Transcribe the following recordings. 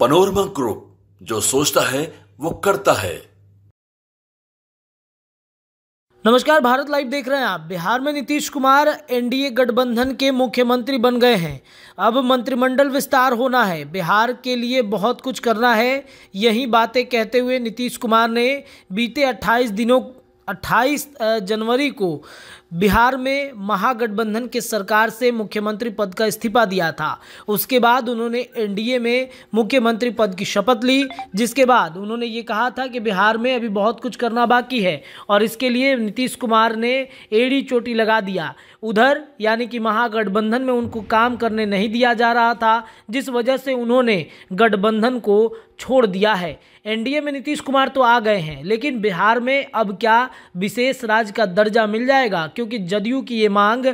panorama group जो सोचता है वो करता है नमस्कार भारत लाइव देख रहे हैं आप बिहार में नीतीश कुमार एनडीए गठबंधन के मुख्यमंत्री बन गए हैं अब मंत्रिमंडल विस्तार होना है बिहार के लिए बहुत कुछ करना है यही बातें कहते हुए नीतीश कुमार ने बीते 28 दिनों 28 जनवरी को बिहार में महागठबंधन के सरकार से मुख्यमंत्री पद का इस्तीफा दिया था उसके बाद उन्होंने एनडीए में मुख्यमंत्री पद की शपथ ली जिसके बाद उन्होंने ये कहा था कि बिहार में अभी बहुत कुछ करना बाकी है और इसके लिए नीतीश कुमार ने एड़ी चोटी लगा दिया उधर यानी कि महागठबंधन में उनको काम करने नहीं दिया जा रहा था जिस वजह से उन्होंने गठबंधन को छोड़ दिया है एनडीए में नीतीश कुमार तो आ गए हैं लेकिन बिहार में अब क्या विशेष राज्य का दर्जा मिल जाएगा क्योंकि जदयू की ये मांग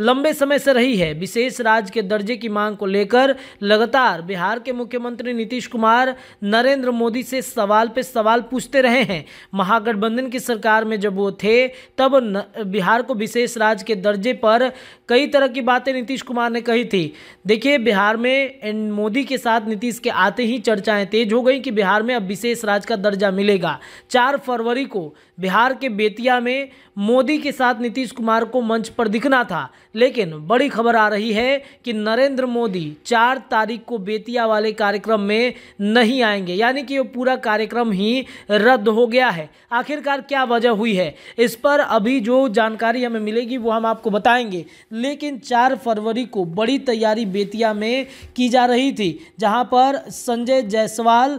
लंबे समय से रही है विशेष राज्य के दर्जे की मांग को लेकर लगातार बिहार के मुख्यमंत्री नीतीश कुमार नरेंद्र मोदी से सवाल पे सवाल पूछते रहे हैं महागठबंधन की सरकार में जब वो थे तब न, बिहार को विशेष राज्य के दर्जे पर कई तरह की बातें नीतीश कुमार ने कही थी देखिए बिहार में मोदी के साथ नीतीश के आते ही चर्चाएं तेज हो गई कि बिहार में अब विशेष राज्य का दर्जा मिलेगा चार फरवरी को बिहार के बेतिया में मोदी के साथ नीतीश नीतीश कुमार को मंच पर दिखना था लेकिन बड़ी खबर आ रही है कि नरेंद्र मोदी चार तारीख को बेतिया वाले कार्यक्रम में नहीं आएंगे यानी कि वो पूरा कार्यक्रम ही रद्द हो गया है आखिरकार क्या वजह हुई है इस पर अभी जो जानकारी हमें मिलेगी वो हम आपको बताएंगे लेकिन चार फरवरी को बड़ी तैयारी बेतिया में की जा रही थी जहाँ पर संजय जायसवाल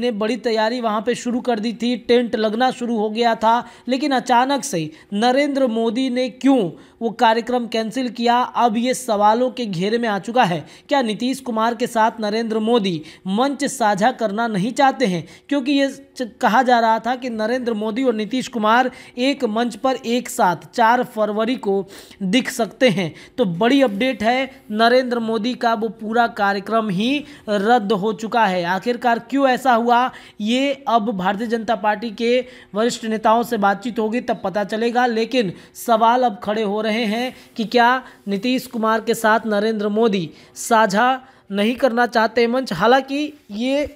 ने बड़ी तैयारी वहाँ पर शुरू कर दी थी टेंट लगना शुरू हो गया था लेकिन अचानक से नरेंद्र मोदी ने क्यों वो कार्यक्रम कैंसिल किया अब ये सवालों के घेरे में आ चुका है क्या नीतीश कुमार के साथ नरेंद्र मोदी मंच साझा करना नहीं चाहते हैं क्योंकि ये कहा जा रहा था कि नरेंद्र मोदी और नीतीश कुमार एक मंच पर एक साथ चार फरवरी को दिख सकते हैं तो बड़ी अपडेट है नरेंद्र मोदी का वो पूरा कार्यक्रम ही रद्द हो चुका है आखिरकार क्यों ऐसा हुआ ये अब भारतीय जनता पार्टी के वरिष्ठ नेताओं से बातचीत होगी तब पता चलेगा लेकिन सवाल अब खड़े हो रहे हैं कि क्या नीतीश कुमार के साथ नरेंद्र मोदी साझा नहीं करना चाहते मंच हालांकि ये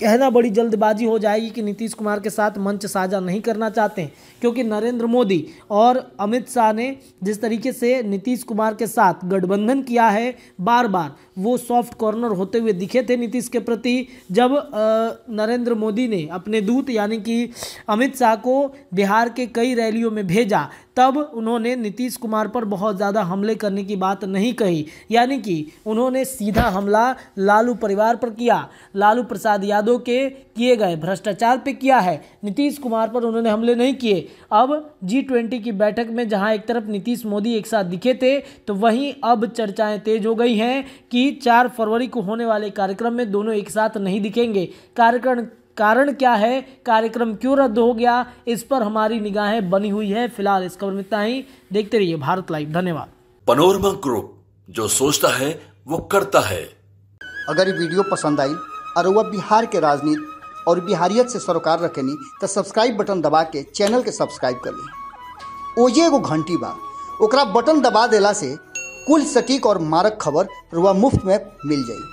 कहना बड़ी जल्दबाजी हो जाएगी कि नीतीश कुमार के साथ मंच साझा नहीं करना चाहते हैं क्योंकि नरेंद्र मोदी और अमित शाह ने जिस तरीके से नीतीश कुमार के साथ गठबंधन किया है बार बार वो सॉफ्ट कॉर्नर होते हुए दिखे थे नीतीश के प्रति जब नरेंद्र मोदी ने अपने दूत यानी कि अमित शाह को बिहार के कई रैलियों में भेजा तब उन्होंने नीतीश कुमार पर बहुत ज़्यादा हमले करने की बात नहीं कही यानी कि उन्होंने सीधा हमला लालू परिवार पर किया लालू प्रसाद यादव के किए गए भ्रष्टाचार पे किया है नीतीश कुमार पर उन्होंने हमले नहीं किए अब जी ट्वेंटी की बैठक में जहां एक तरफ नीतीश मोदी एक साथ दिखे थे तो वहीं अब चर्चाएं तेज हो गई हैं कि चार फरवरी को होने वाले कार्यक्रम में दोनों एक साथ नहीं दिखेंगे कार्यक्रम कारण क्या है कार्यक्रम क्यों रद्द हो गया इस पर हमारी निगाहें बनी हुई है फिलहाल इस खबर में इतना ही देखते रहिए भारत लाइव धन्यवाद पनोरमा ग्रुप जो सोचता है वो करता है अगर ये वीडियो पसंद आई और वह बिहार के राजनीति और बिहारियत से सरोकार रखे नहीं तो सब्सक्राइब बटन दबा के चैनल के सब्सक्राइब कर ली ओजे एगो घंटी बा ओकरा बटन दबा देला से कुल सटीक और मारक खबर रुआ मुफ्त में मिल जाई